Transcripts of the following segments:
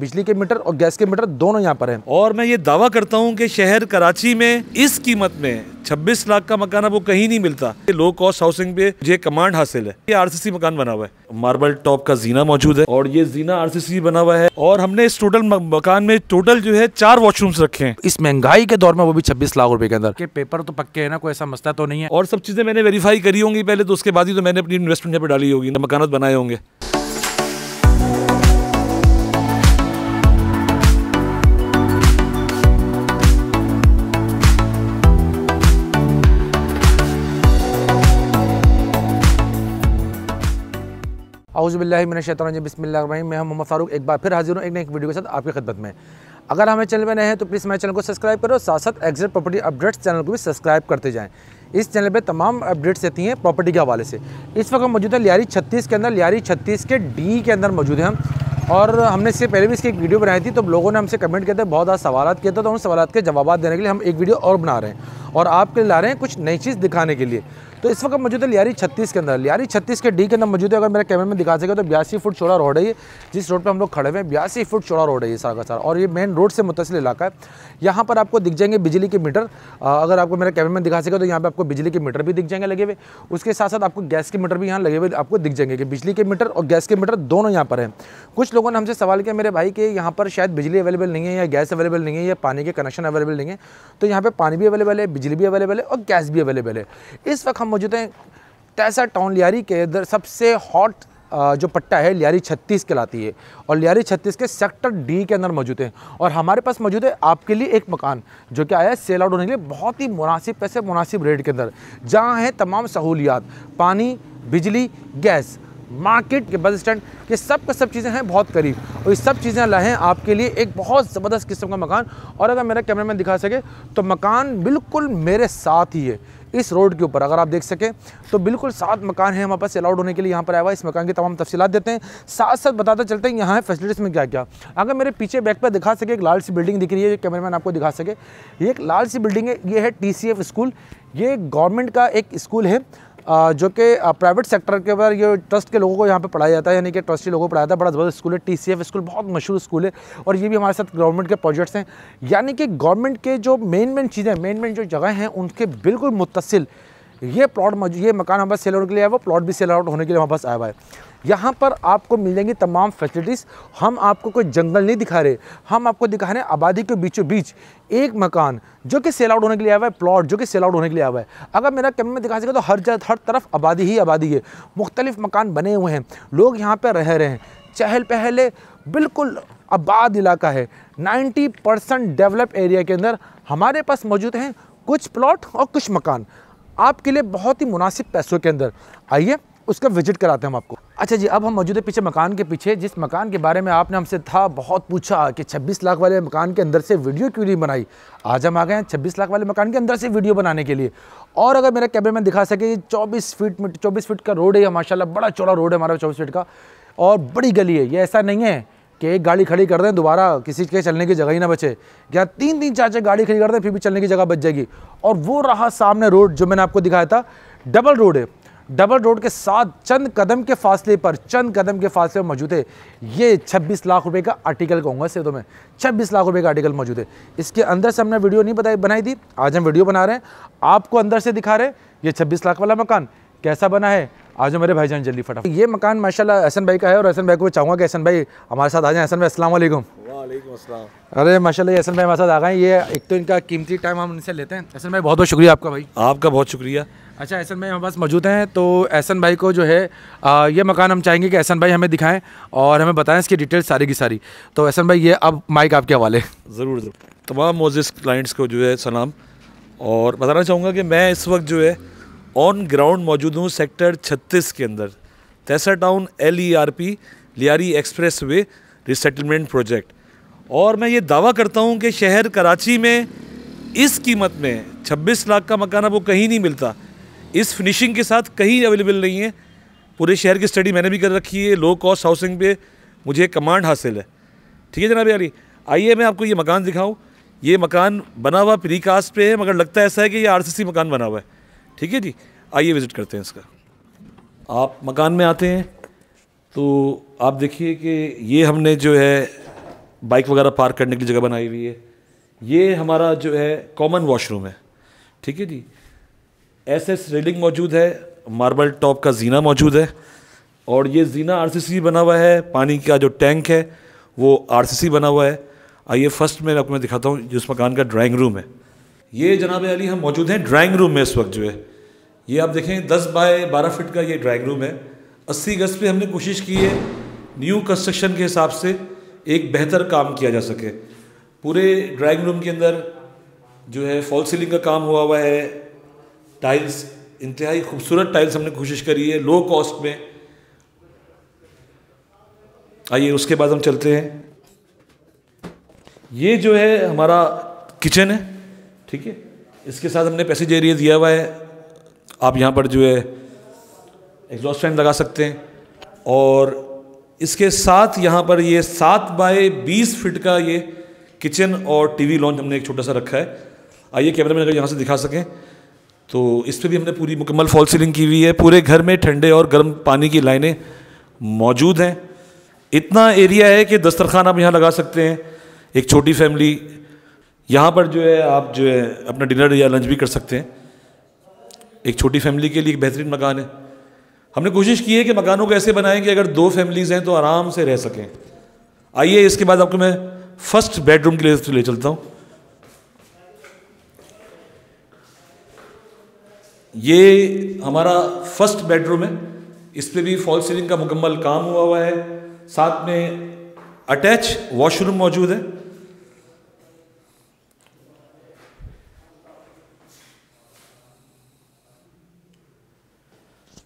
बिजली के मीटर और गैस के मीटर दोनों यहाँ पर हैं और मैं ये दावा करता हूँ कि शहर कराची में इस कीमत में 26 लाख का मकान वो कहीं नहीं मिलता लो कॉस्ट हाउसिंग पे ये कमांड हासिल है ये आरसीसी मकान बना हुआ है मार्बल टॉप का जीना मौजूद है और ये जीना आरसीसी बना हुआ है और हमने इस टोटल मकान में टोटल जो है चार वॉशरूम्स रखे हैं इस महंगाई के दौर में वो भी छब्बीस लाख रूपये के अंदर के पेपर तो पक्के है ना कोई ऐसा मस्ता तो नहीं है और सब चीजें मैंने वेरीफाई करी होंगी पहले तो उसके बाद ही तो मैंने अपनी इन्वेस्टमेंट यहाँ पे डाली होगी मकान तो बनाए होंगे अउज़बिल्लिमिनशतरजी बसमिल्ल मैं मोहम्मद फ़ारूक एक बार फिर हाजिर हूँ एक नई एक वीडियो के साथ आपकी खदत में अगर हमें चैनल में नए हैं तो प्लीज़ हमारे चैनल को सब्सक्राइब करो साथ साथ एग्जिट प्रॉपर्टी अपडेट्स चैनल को भी सब्सक्राइब करते जाएँ इस चैनल पर तमाम अपडेट्स रहती हैं प्रॉपर्टी के हवाले से इस वक्त हम मौजूद हैं लियारी छत्तीस के अंदर लियारी छत्तीस के डी के अंदर मौजूद हैं और हमने इससे पहले भी इसकी एक वीडियो बनाई थी तो लोगों ने हमसे कमेंट किया था बहुत ज़्यादा सवाल किया था तो उन सवाल के जवाब देने के लिए हम एक वीडियो और बना रहे हैं और आपके लिए ला रहे हैं कुछ नई चीज़ दिखाने के लिए तो इस वक्त मौजूद है लियारी छत्तीस के अंदर लियारी छत्तीस के डी के अंदर मौजूद है अगर मेरे कैमरे में दिखा सके तो बयासी फुट चौड़ा रोड है ये जिस रोड पर हम लोग खड़े हुए हैं बयासी फुट चौड़ा रोड है ये सारा का सारा और ये मेन रोड से मुतसिल इलाका है यहाँ पर आपको दिख जाएंगे बिजली के मीटर अगर आपको मेरे कैमरे में दिखा सके तो यहाँ पर आपको बिजली के मीटर भी दिख जाएंगे लगे हुए उसके साथ साथ आपको गैस के मीटर भी यहाँ लगे हुए आपको दिख जाएंगे कि बिजली के मीटर और गैस के मीटर दोनों यहाँ पर हैं कुछ लोगों ने हमसे सवाल किया मेरे भाई कि यहाँ पर शायद बिजली अवेलेबल नहीं है या गैस अवेलेबल नहीं है या पानी के कनेक्शन अवेलेबल नहीं है तो यहाँ पर पानी भी अवेलेबल है बिजली भी अवेलेबल है और गैस भी अवेलेबल है इस वक्त हम मौजूद हैं तैसा टाउन लियारी के इधर सबसे हॉट जो पट्टा है लियारी छत्तीस कहलाती है और लियारी छत्तीस के सेक्टर डी के अंदर मौजूद है और हमारे पास मौजूद है आपके लिए एक मकान जो कि आया है सेल आउट होने के लिए बहुत ही मुनासिब पैसे मुनासिब रेट के अंदर जहाँ हैं तमाम सहूलियात पानी बिजली गैस मार्केट के बस स्टैंड ये सब का सब चीज़ें हैं बहुत करीब और ये सब चीज़ें लाएँ आपके लिए एक बहुत ज़बरदस्त किस्म का मकान और अगर मेरा कैमरा मैन दिखा सके तो मकान बिल्कुल मेरे साथ ही है इस रोड के ऊपर अगर आप देख सकें तो बिल्कुल सात मकान है हमारे पास अलाउड होने के लिए यहाँ पर आया हुआ इस मकान की तमाम तफसीत देते हैं साथ साथ बताते चलते हैं यहाँ है फैसिलिटीज़ में क्या क्या अगर मेरे पीछे बैक पर दिखा सके एक लाल सी बिल्डिंग दिख रही है मैन आपको दिखा सके ये एक लाल सी बिल्डिंग है ये है टी स्कूल ये गवर्नमेंट का एक स्कूल है जो कि प्राइवेट सेक्टर के ऊपर ये ट्रस्ट के लोगों को यहाँ पे पढ़ाया जाता है यानी कि ट्रस्टी लोगों को पढ़ाया जाता है बड़ा ज़बरदस्त स्कूल है टी स्कूल बहुत मशहूर स्कूल है और ये भी हमारे साथ गवर्नमेंट के प्रोजेक्ट्स हैं यानी कि गवर्नमेंट के जो मेन मेन चीज़ें मेन मेन जो जगह हैं उनके बिल्कुल मुतसिल ये प्लॉट ये मकान हमारे सेल आउट के लिए आया वो प्लॉट भी सेल आउट होने के लिए वहाँ पास आया हुआ है यहाँ पर आपको मिल जाएंगी तमाम फैसिलिटीज़ हम आपको कोई जंगल नहीं दिखा रहे हम आपको दिखा रहे हैं आबादी के बीचों बीच एक मकान जो कि सेल आउट होने के लिए आया हुआ है प्लॉट जो कि सेल आउट होने के लिए आया हुआ है अगर मेरा कैमरे में दिखा सके तो हर जगह हर तरफ आबादी ही आबादी है मुख्तलिफ मकान बने हुए हैं लोग यहाँ पर रह रहे हैं चहल पहल बिल्कुल आबाद इलाका है नाइन्टी परसेंट डेवलप एरिया के अंदर हमारे पास मौजूद हैं कुछ प्लॉट और कुछ मकान आपके लिए बहुत ही मुनासिब पैसों के अंदर आइए उसका विजिट कराते हैं हम आपको अच्छा जी अब हम मौजूद है पीछे मकान के पीछे जिस मकान के बारे में आपने हमसे था बहुत पूछा कि 26 लाख वाले मकान के अंदर से वीडियो क्यों नहीं बनाई आज हम आ गए हैं 26 लाख वाले मकान के अंदर से वीडियो बनाने के लिए और अगर मेरा कैमरे में दिखा सके चौबीस फीट चौबीस फीट का रोड है माशाला बड़ा चौड़ा रोड है हमारा चौबीस फीट का और बड़ी गली है ये ऐसा नहीं है कि एक गाड़ी खड़ी कर दें दोबारा किसी के चलने की जगह ही ना बचे या तीन तीन चार चार गाड़ी खड़ी कर दें फिर भी चलने की जगह बच जाएगी और वो रहा सामने रोड जो मैंने आपको दिखाया था डबल रोड है डबल रोड के साथ चंद कदम के फासले पर चंद कदम के फासले पर मौजूद है ये 26 लाख रुपए का आर्टिकल कहूँगा से तो मैं 26 लाख रुपए का आर्टिकल मौजूद है इसके अंदर से हमने वीडियो नहीं बताई बनाई थी आज हम वीडियो बना रहे हैं आपको अंदर से दिखा रहे हैं ये छब्बीस लाख वाला मकान कैसा बना है आज मेरे जान जल्दी फटाफट ये मकान माशाला हसन भाई का है और हसन भाई को चाहूँगा कि हसन भाई हमारे साथ आ जाए हसन भाई असल वालेकुम अरे माशा हसन भाई हमारे साथ आ गए ये एक तो इनका कीमती टाइम हम इनसे लेते हैं हसन भाई बहुत बहुत शुक्रिया आपका भाई आपका बहुत शुक्रिया अच्छा एहसन भाई हमारे पास मौजूद हैं तो एहसन भाई को जो है आ, ये मकान हम चाहेंगे कि एहसन भाई हमें दिखाएं और हमें बताएं इसकी डिटेल सारी की सारी तो एहसन भाई ये अब माइक आपके हवाले ज़रूर ज़रूर तमाम मोजिस क्लाइंट्स को जो है सलाम और बताना चाहूँगा कि मैं इस वक्त जो है ऑन ग्राउंड मौजूद हूँ सेक्टर छत्तीस के अंदर Taiser town L E R P Lyari expressway resettlement project और मैं ये दावा करता हूँ कि शहर कराची में इस कीमत में छब्बीस लाख का मकान वो कहीं नहीं मिलता इस फिनिशिंग के साथ कहीं अवेलेबल नहीं है पूरे शहर की स्टडी मैंने भी कर रखी है लो कॉस्ट हाउसिंग पे मुझे कमांड हासिल है ठीक है जनाब यारी आइए मैं आपको ये मकान दिखाऊँ ये मकान बना हुआ प्री कास्ट पर है मगर लगता ऐसा है कि ये आरसीसी मकान बना हुआ है ठीक है जी आइए विज़िट करते हैं इसका आप मकान में आते हैं तो आप देखिए कि ये हमने जो है बाइक वगैरह पार्क करने की जगह बनाई हुई है ये हमारा जो है कॉमन वॉशरूम है ठीक है जी एस एस रेलिंग मौजूद है मार्बल टॉप का जीना मौजूद है और ये जीना सी बना हुआ है पानी का जो टैंक है वो सी बना हुआ है आइए फर्स्ट में आपको मैं दिखाता हूँ जिस मकान का ड्राइंग रूम है ये जनाब अली हम मौजूद हैं ड्राइंग रूम में इस वक्त जो है ये आप देखें दस बाय बारह फिट का ये ड्राइंग रूम है अस्सी गज़ पे हमने कोशिश की है न्यू कंस्ट्रक्शन के हिसाब से एक बेहतर काम किया जा सके पूरे ड्राइंग रूम के अंदर जो है फॉल सीलिंग का काम हुआ हुआ है टाइल्स इंतहाई खूबसूरत टाइल्स हमने कोशिश करी है लो कॉस्ट में आइए उसके बाद हम चलते हैं ये जो है हमारा किचन है ठीक है इसके साथ हमने पैसेज एरिया दिया हुआ है आप यहाँ पर जो है एग्जॉस्ट फैन लगा सकते हैं और इसके साथ यहाँ पर ये सात बाय बीस फिट का ये किचन और टीवी लॉन्च हमने एक छोटा सा रखा है आइए कैमरा मैन अगर यहाँ से दिखा सकें तो इस पर भी हमने पूरी मुकम्मल फॉल सीलिंग की हुई है पूरे घर में ठंडे और गर्म पानी की लाइनें मौजूद हैं इतना एरिया है कि दस्तरखान आप यहाँ लगा सकते हैं एक छोटी फैमिली यहाँ पर जो है आप जो है अपना डिनर या लंच भी कर सकते हैं एक छोटी फैमिली के लिए एक बेहतरीन मकान है हमने कोशिश की है कि मकानों को ऐसे बनाएं कि अगर दो फैमिलीज़ हैं तो आराम से रह सकें आइए इसके बाद आपको मैं फ़र्स्ट बेडरूम के लिए ले चलता हूँ ये हमारा फर्स्ट बेडरूम है इस पर भी फॉल सीलिंग का मुकम्मल काम हुआ हुआ है साथ में अटैच वॉशरूम मौजूद है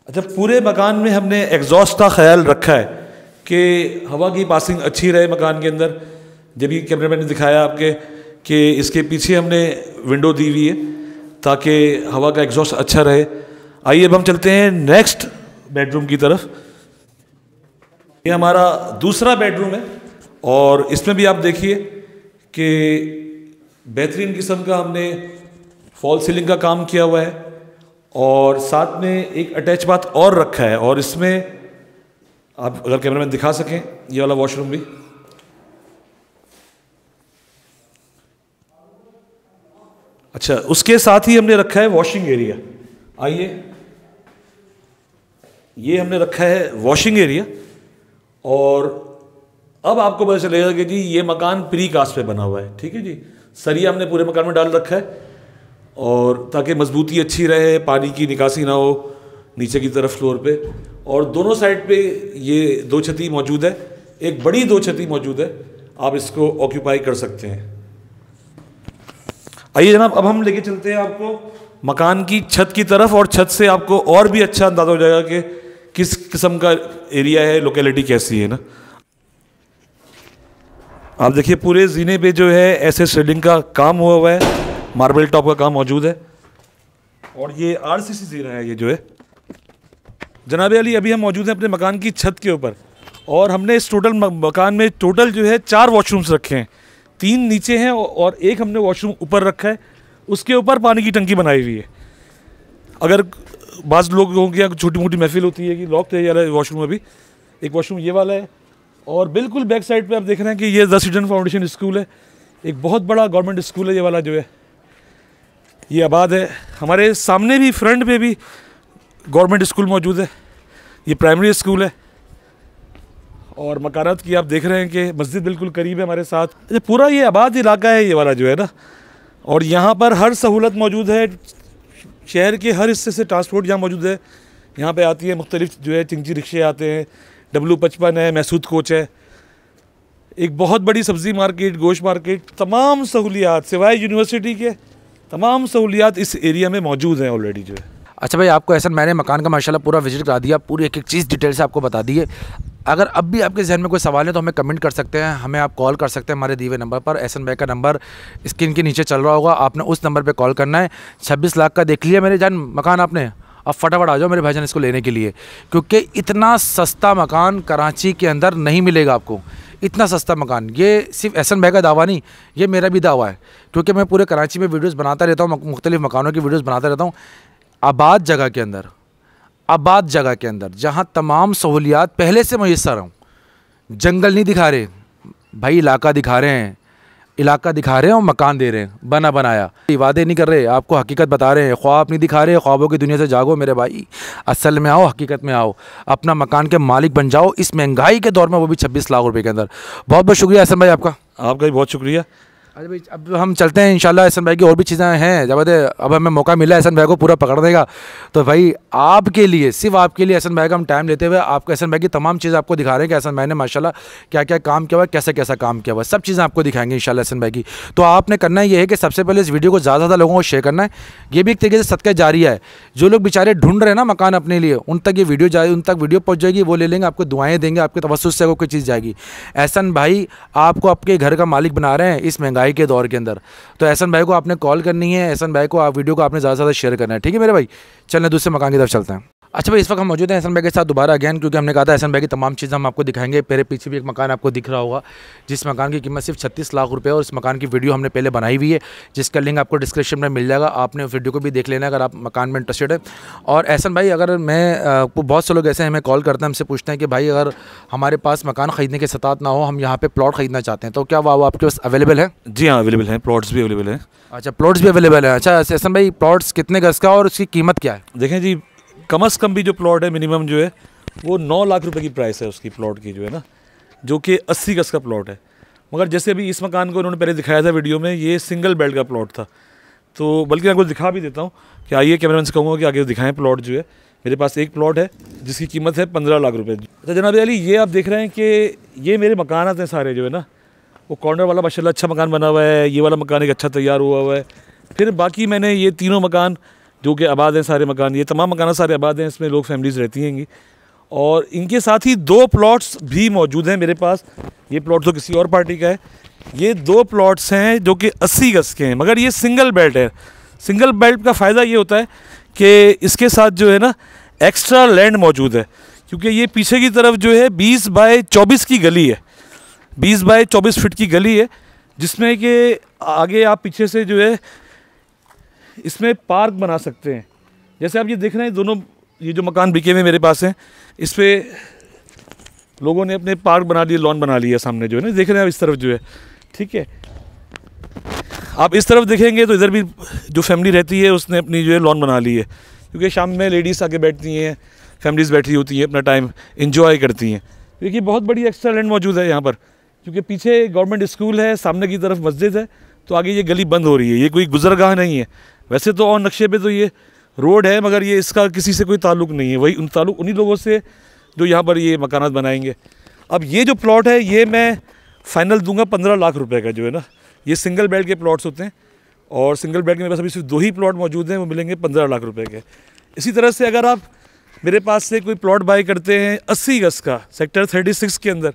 अच्छा पूरे मकान में हमने एग्जॉस्ट का ख्याल रखा है कि हवा की पासिंग अच्छी रहे मकान के अंदर जब ये कैमरामैन ने दिखाया आपके कि इसके पीछे हमने विंडो दी हुई है ताकि हवा का एग्जॉस्ट अच्छा रहे आइए अब हम चलते हैं नेक्स्ट बेडरूम की तरफ ये हमारा दूसरा बेडरूम है और इसमें भी आप देखिए कि बेहतरीन किस्म का हमने फॉल सीलिंग का काम किया हुआ है और साथ में एक अटैच बाथ और रखा है और इसमें आप अगर कैमरा मैन दिखा सकें ये वाला वॉशरूम भी अच्छा उसके साथ ही हमने रखा है वॉशिंग एरिया आइए ये हमने रखा है वॉशिंग एरिया और अब आपको पता चलेगा कि जी ये मकान प्री कास्ट पे बना हुआ है ठीक है जी सरिया हमने पूरे मकान में डाल रखा है और ताकि मजबूती अच्छी रहे पानी की निकासी ना हो नीचे की तरफ फ्लोर पे और दोनों साइड पे ये दो छती मौजूद है एक बड़ी दो छती मौजूद है आप इसको ऑक्यूपाई कर सकते हैं आइए जनाब अब हम लेके चलते हैं आपको मकान की छत की तरफ और छत से आपको और भी अच्छा अंदाज़ा हो जाएगा कि किस किस्म का एरिया है लोकेलिटी कैसी है ना आप देखिए पूरे जीने पे जो है ऐसे शेडिंग का काम हुआ हुआ है मार्बल टॉप का काम मौजूद है और ये आर सी सी जीना है ये जो है जनाब अली अभी हम मौजूद हैं अपने मकान की छत के ऊपर और हमने इस टोटल मकान में टोटल जो है चार वॉशरूम्स रखे हैं तीन नीचे हैं और एक हमने वॉशरूम ऊपर रखा है उसके ऊपर पानी की टंकी बनाई हुई है अगर बाज़ लोग होंगे या छोटी मोटी महफिल होती है कि लॉक तो यार है वॉशरूम अभी एक वॉशरूम ये वाला है और बिल्कुल बैक साइड पे आप देख रहे हैं कि ये द फाउंडेशन स्कूल है एक बहुत बड़ा गवर्नमेंट स्कूल है ये वाला जो है ये आबाद है हमारे सामने भी फ्रंट पे भी गवर्नमेंट स्कूल मौजूद है ये प्राइमरी स्कूल है और मकानत की आप देख रहे हैं कि मस्जिद बिल्कुल करीब है हमारे साथ अच्छा पूरा ये आबाद इलाका है ये वाला जो है ना और यहाँ पर हर सहूलत मौजूद है शहर के हर हिस्से से ट्रांसपोर्ट यहाँ मौजूद है यहाँ पे आती है मुख्तलिफ जो है चिंची रिक्शे आते हैं डब्लू पचपन है महसूद कोच है एक बहुत बड़ी सब्ज़ी मार्केट गोश्त मार्केट तमाम सहूलियात सिवाय यूनिवर्सिटी के तमाम सहूलियात इस एरिया में मौजूद हैं ऑलरेडी जो है अच्छा भाई आपको ऐसा मैंने मकान का माशाल्लाह पूरा विजिट करा दिया पूरी एक एक चीज़ डिटेल से आपको बता दी है अगर अब भी आपके जहन में कोई सवाल है तो हमें कमेंट कर सकते हैं हमें आप कॉल कर सकते हैं हमारे दिए नंबर पर एहसन भाई का नंबर स्क्रीन के नीचे चल रहा होगा आपने उस नंबर पर कॉल करना है छब्बीस लाख का देख लिया मेरे जान मकान आपने अब फटाफट आ जाओ मेरे भाई इसको लेने के लिए क्योंकि इतना सस्ता मकान कराची के अंदर नहीं मिलेगा आपको इतना सस्ता मकान ये सिर्फ एहसन भाई का दावा नहीं ये मेरा भी दावा है क्योंकि मैं पूरे कराची में वीडियोस बनाता रहता हूँ मुख्तलिफ मकानों की वीडियोस बनाता रहता हूँ आबाद जगह के अंदर आबाद जगह के अंदर जहाँ तमाम सहूलियात पहले से मैसर हों जंगल नहीं दिखा रहे भाई इलाका दिखा रहे हैं इलाका दिखा रहे हैं और मकान दे रहे हैं बना बनाया वादे नहीं कर रहे आपको हकीकत बता रहे हैं ख्वाब नहीं दिखा रहे ख्वाबों की दुनिया से जागो मेरे भाई असल में आओ हकीकत में आओ अपना मकान के मालिक बन जाओ इस महंगाई के दौर में वो भी छब्बीस लाख रुपये के अंदर बहुत बहुत शुक्रिया असल भाई आपका आपका भी बहुत शुक्रिया अरे भाई अब हम चलते हैं इंशाल्लाह एहसन भाई की और भी चीज़ें हैं जब अब हमें मौका मिला एहसन भाई को पूरा पकड़ने का तो भाई आपके लिए सिर्फ आपके लिए एहसन भाई का हम टाइम लेते हुए आपको एहसन भाई की तमाम चीज़ आपको दिखा रहे हैं कि एहसन भाई ने माशाल्लाह क्या क्या काम किया हुआ कैसा कैसा काम किया हुआ सब चीज़ें आपको दिखाएंगे शाला एहसन भाई की तो आपने करना यह है कि सबसे पहले इस वीडियो को ज़्यादा ज़्यादा लोगों को शेयर करना है ये भी एक तरीके से सदका जारी है जो लोग बेचारे ढूंढ रहे हैं ना मकान अपने लिए उन तक ये वीडियो जाए उन तक वीडियो पहुँच जाएगी वो ले लेंगे आपको दुआएँ देंगे आपके तवसुस से कोई चीज़ जाएगी एहसन भाई आपको आपके घर का मालिक बना रहे हैं इस महंगाई भाई के दौर के अंदर तो एहसन भाई को आपने कॉल करनी है एहसन भाई को आप वीडियो को आपने ज़्यादा से ज़्यादा शेयर करना है ठीक है मेरे भाई चलें दूसरे मकान की तरफ चलते हैं अच्छा भाई इस वक्त हम मौजूद हैं एसन भाई के साथ दोबारा अगेन क्योंकि हमने कहा था एहसन भाई की तमाम चीज़ हम आपको दिखाएंगे मेरे पीछे भी एक मकान आपको दिख रहा होगा जिस मकान की कीमत सिर्फ छत्तीस लाख रुपये और इस मकान की वीडियो हमने पहले बनाई हुई है जिसका लिंक आपको डिस्क्रिप्शन में मिल जाएगा आपने उस वीडियो को भी देख लेना अगर आप मकान में इंटरेस्टेड है और एहसन भाई अगर मैं बहुत से लोग ऐसे हमें कॉल करते हैं हमसे पूछते हैं कि भाई अगर हमारे पास मकान ख़रीदने के सतात ना हो हम यहाँ पर प्लॉट खरीदना चाहते हैं तो क्या वो आपके पास अवेलेबल है जी हाँ अवेलेबल अच्छा, अच्छा, है प्लॉट्स भी अवेलेबल है अच्छा प्लॉट्स भी अवेलेबल है अच्छा एहसन भाई प्लॉट्स कितने गज़ का और उसकी कीमत क्या है देखें जी कम अज़ कम भी जो प्लॉट है मिनिमम जो है वो नौ लाख रुपए की प्राइस है उसकी प्लॉट की जो है ना जो कि अस्सी गज का प्लॉट है मगर जैसे अभी इस मकान को उन्होंने पहले दिखाया था वीडियो में ये सिंगल बेड का प्लॉट था तो बल्कि मैं आपको दिखा भी देता हूँ कि आइए कैमरा से कहूँगा कि आगे दिखाएं प्लॉट जो है मेरे पास एक प्लॉट है जिसकी कीमत है पंद्रह लाख रुपये अच्छा जनाब अली ये आप देख रहे हैं कि ये मेरे मकान हैं सारे जो है ना वो कॉर्नर वाला माशा अच्छा मकान बना हुआ है ये वाला मकान एक अच्छा तैयार हुआ हुआ है फिर बाकी मैंने ये तीनों मकान जो कि आबाद हैं सारे मकान ये तमाम मकान सारे आबाद हैं इसमें लोग फैमिलीज़ रहती हैंगी और इनके साथ ही दो प्लॉट्स भी मौजूद हैं मेरे पास ये प्लॉट तो किसी और पार्टी का है ये दो प्लॉट्स हैं जो कि अस्सी गज के हैं मगर ये सिंगल बेल्ट है सिंगल बेल्ट का फ़ायदा ये होता है कि इसके साथ जो है ना एक्स्ट्रा लैंड मौजूद है क्योंकि ये पीछे की तरफ जो है बीस बाय चौबीस की गली है बीस बाय चौबीस फिट की गली है जिसमें कि आगे आप पीछे से जो है इसमें पार्क बना सकते हैं जैसे आप ये देख रहे हैं दोनों ये जो मकान बिके हुए मेरे पास हैं इस पर लोगों ने अपने पार्क बना लिए लॉन बना लिया सामने जो है ना देख रहे हैं आप इस तरफ जो है ठीक है आप इस तरफ देखेंगे तो इधर भी जो फैमिली रहती है उसने अपनी जो है लॉन बना ली है क्योंकि शाम में लेडीज़ आके बैठती हैं फैमिलीज़ बैठी होती हैं अपना टाइम इन्जॉय करती हैं देखिए बहुत बड़ी एक्स्ट्रा लैंड मौजूद है यहाँ पर क्योंकि पीछे गवर्नमेंट स्कूल है सामने की तरफ मस्जिद है तो आगे ये गली बंद हो रही है ये कोई गुजरगाह नहीं है वैसे तो और नक्शे पे तो ये रोड है मगर ये इसका किसी से कोई ताल्लुक नहीं है वही उन ताल्लुक उन्हीं लोगों से जो यहाँ पर ये मकान बनाएंगे अब ये जो प्लॉट है ये मैं फ़ाइनल दूंगा पंद्रह लाख रुपए का जो है ना ये सिंगल बेड के प्लॉट्स होते हैं और सिंगल बेड के मेरे पास अभी सिर्फ दो ही प्लॉट मौजूद हैं वो मिलेंगे पंद्रह लाख रुपये के इसी तरह से अगर आप मेरे पास से कोई प्लॉट बाई करते हैं अस्सी गज़ का सेक्टर थर्टी सिक्स के अंदर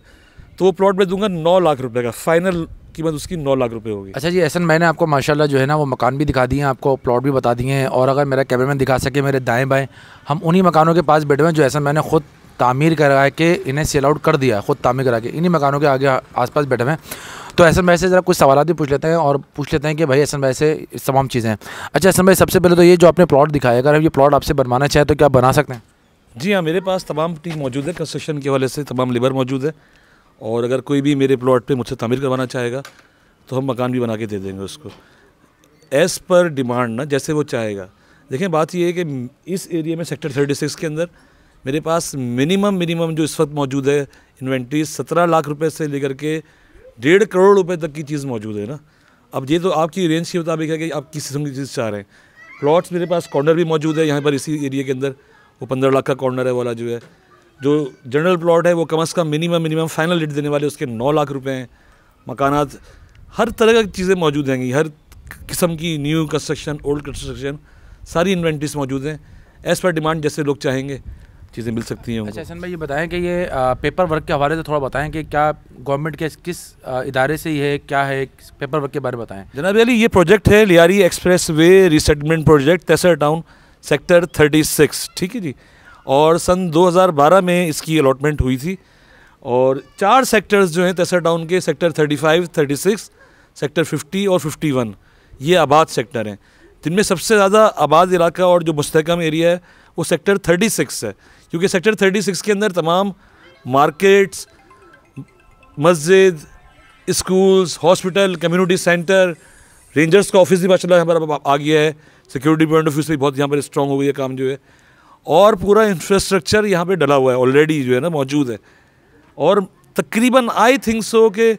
तो वो प्लॉट मैं दूंगा नौ लाख रुपये का फाइनल कीमत उसकी नौ लाख रुपए होगी अच्छा जी ऐसन मैंने आपको माशाल्लाह जो है ना वो मकान भी दिखा दिए हैं आपको प्लॉट भी बता दिए हैं और अगर मेरा कैमरामैन दिखा सके मेरे दाएं बाएं हम उन्हीं मकानों के पास बैठे हुए हैं जो ऐसा मैंने खुद तामीर करा के इन्हें सेल आउट कर दिया है ख़ुद तामीर करा के इन्हीं मकानों के आगे आसपास बैठे हुए हैं तो ऐसा भाई से ज़रा कुछ सवाल भी पूछ लेते हैं और पूछ लेते हैं कि भाई ऐसन भाई से तमाम चीज़ें अच्छा ऐसा भाई सबसे पहले तो ये जो आपने प्लॉट दिखाया अगर हम ये प्लॉट आपसे बनवाना चाहें तो क्या बना सकते हैं जी हाँ मेरे पास तमाम टीम मौजूद है कंस्ट्रक्शन के हवाले से तमाम लेबर मौजूद है और अगर कोई भी मेरे प्लॉट पे मुझसे तमीर करवाना चाहेगा तो हम मकान भी बना के दे देंगे उसको एज़ पर डिमांड ना जैसे वो चाहेगा देखें बात ये है कि इस एरिया में सेक्टर 36 के अंदर मेरे पास मिनिमम मिनिमम जो इस वक्त मौजूद है इन्वेंट्री सत्रह लाख रुपए से लेकर के डेढ़ करोड़ रुपए तक की चीज़ मौजूद है ना अब ये तो आपकी रेंज के मुताबिक है कि आप किस किस्म की चीज़ चाह रहे हैं प्लॉट्स मेरे पास कॉर्नर भी मौजूद है यहाँ पर इसी एरिया के अंदर वो पंद्रह लाख का कॉर्नर है वाला जो है जो जनरल प्लॉट है वो कम अज़ कम मिनिमम मिनिमम फाइनल रेट देने वाले उसके नौ लाख रुपए हैं मकानात हर तरह की चीज़ें मौजूद हैंगी हर किस्म की न्यू कंस्ट्रक्शन ओल्ड कंस्ट्रक्शन सारी इन्वेंट्रीज मौजूद हैं एज़ पर डिमांड जैसे लोग चाहेंगे चीज़ें मिल सकती हैं अच्छा भाई ये बताएं कि ये आ, पेपर वर्क के हवाले से थोड़ा बताएं कि क्या गवर्नमेंट के किस इदारे से ये है क्या है पेपर वर्क के बारे में बताएं जनाब अली ये प्रोजेक्ट है Lyari expressway resettlement project Taiser town sector thirty six ठीक है जी और सन 2012 में इसकी अलॉटमेंट हुई थी और चार सेक्टर्स जो हैं तेसर टाउन के सेक्टर 35, 36, सेक्टर 50 और 51 ये आबाद सेक्टर हैं जिनमें सबसे ज़्यादा आबाद इलाका और जो मुस्तकम एरिया है वो सेक्टर 36 है क्योंकि सेक्टर 36 के अंदर तमाम मार्केट्स मस्जिद schools hospital community centre rangers का ऑफिस भी माशा पर आ गया है सिक्योरिटी पॉइंट ऑफ व्यू से बहुत यहाँ पर स्ट्रॉग हो गई है काम जो है और पूरा इंफ्रास्ट्रक्चर यहाँ पे डला हुआ है ऑलरेडी जो है ना मौजूद है और तकरीबन आई थिंक सो के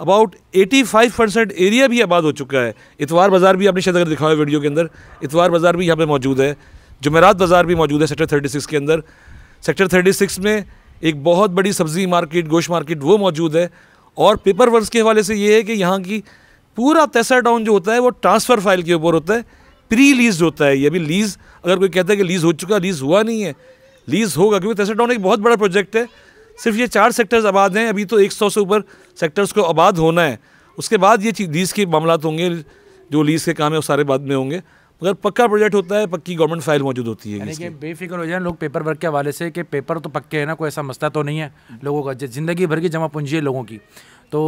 अबाउट 85 परसेंट एरिया भी आबाद हो चुका है इतवार बाज़ार भी आपने शायद अगर दिखाया वीडियो के अंदर इतवार बाज़ार भी यहाँ पे मौजूद है जमेरात बाज़ार भी मौजूद है सेक्टर 36 के अंदर सेक्टर 36 में एक बहुत बड़ी सब्ज़ी मार्केट गोश मार्केट वो मौजूद है और पेपर वर्क के हवाले से ये है कि यहाँ की पूरा तैसा डाउन जो होता है वो ट्रांसफ़र फाइल के ऊपर होता है प्री लीज होता है ये अभी लीज अगर कोई कहता है कि लीज हो चुका लीज हुआ नहीं है लीज होगा क्योंकि तेसर टाउन एक बहुत बड़ा प्रोजेक्ट है सिर्फ ये चार सेक्टर्स आबाद हैं अभी तो 100 से ऊपर सेक्टर्स को आबाद होना है उसके बाद ये लीज़ के मामला होंगे जो लीज़ के काम है वो सारे बाद में होंगे मगर पक्का प्रोजेक्ट होता है पक्की गवर्नमेंट फाइल मौजूद होती है बेफिक्र हो जाए लोग पेपर वर्क के हवाले से कि पेपर तो पक्के हैं ना कोई ऐसा मसला तो नहीं है लोगों का ज़िंदगी भर की जमा पूंजी है लोगों की तो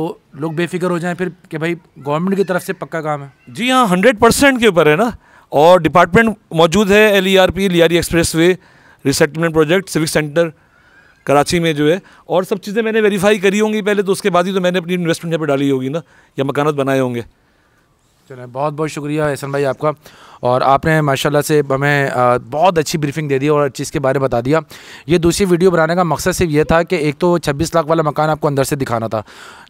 लोग बेफिक्र हो जाएं फिर कि भाई गवर्नमेंट की तरफ से पक्का काम है जी हाँ हंड्रेड परसेंट के ऊपर है ना और डिपार्टमेंट मौजूद है L E R P Lyari expressway resettlement project civic centre Karachi में जो है और सब चीज़ें मैंने वेरीफाई करी होंगी पहले तो उसके बाद ही तो मैंने अपनी इन्वेस्टमेंट यहाँ पर डाली होगी ना या मकानत बनाए होंगे चलें बहुत बहुत शुक्रिया एहसन भाई आपका और आपने माशाल्लाह से हमें बहुत अच्छी ब्रीफिंग दे दी और अच्छी इसके बारे में बता दिया ये दूसरी वीडियो बनाने का मकसद सिर्फ ये था कि एक तो 26 लाख वाला मकान आपको अंदर से दिखाना था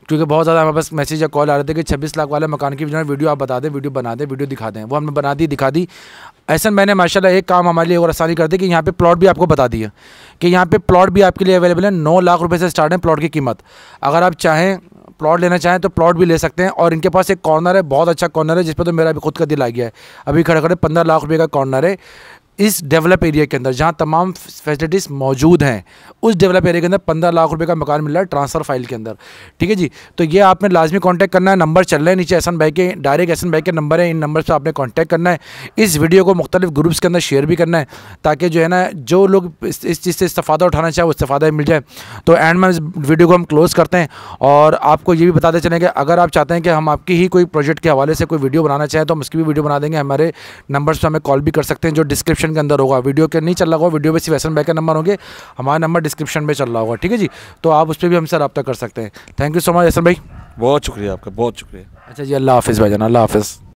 क्योंकि बहुत ज़्यादा हमारे पास मैसेज या कॉल आ रहे थे कि 26 लाख वाले मकान की वीडियो आप बता दें वीडियो बना दें वीडियो दिखा दें वो हमने बना दी दिखा दी ऐसा मैंने माशाला एक काम हमारे लिए और आसानी कर दी कि यहाँ पर प्लाट भी आपको बता दिया कि यहाँ पर प्लाट भी आपके लिए अवेलेबल है नौ लाख रुपये से स्टार्ट है प्लाट की कीमत अगर आप चाहें प्लॉट लेना चाहें तो प्लॉट भी ले सकते हैं और इनके पास एक कॉर्नर है बहुत अच्छा कॉर्नर है जिस पर तो मेरा भी खुद का दिल आ गया है अभी खड़े खड़े पंद्रह लाख रुपये का कॉर्नर है इस डेवलप एरिया के अंदर जहाँ तमाम फैसिलिटीज़ मौजूद हैं उस डेवलप एरिया के अंदर पंद्रह लाख रुपए का मकान मिल रहा है ट्रांसफ़र फाइल के अंदर ठीक है जी तो ये आपने लाजमी कांटेक्ट करना है नंबर चल रहे हैं नीचे एहसन भाई के डायरेक्ट एहसन भाई के नंबर है इन नंबर पर आपने कांटेक्ट करना है इस वीडियो को मुख्तलिफ ग्रुप्स के अंदर शेयर भी करना है ताकि जो है ना जो लोग इस, चीज़ से इस्तादा उठाना चाहे वो इस्तादा मिल जाए तो एंड में इस वीडियो को हम क्लोज़ करते हैं और आपको ये भी बताते चलेंगे कि अगर आप चाहते हैं कि हम आपकी ही कोई प्रोजेक्ट के हवाले से कोई वीडियो बनाना चाहें तो हम उसकी भी वीडियो बना देंगे हमारे नंबर पर हमें कॉल भी कर सकते हैं जो डिस्क्रिप्शन डिस्क्रिप्शन के अंदर होगा वीडियो के नहीं चल रहा होगा वीडियो में सिर्फ एस बैक का नंबर होंगे हमारा नंबर डिस्क्रिप्शन में चल रहा होगा ठीक है जी तो आप उस पर भी हमसे रब्ता कर सकते हैं thank you so much Ehsan भाई बहुत शुक्रिया आपका बहुत शुक्रिया अच्छा जी अल्लाह हाफिज़ भाई जाना अल्लाह हाफिज़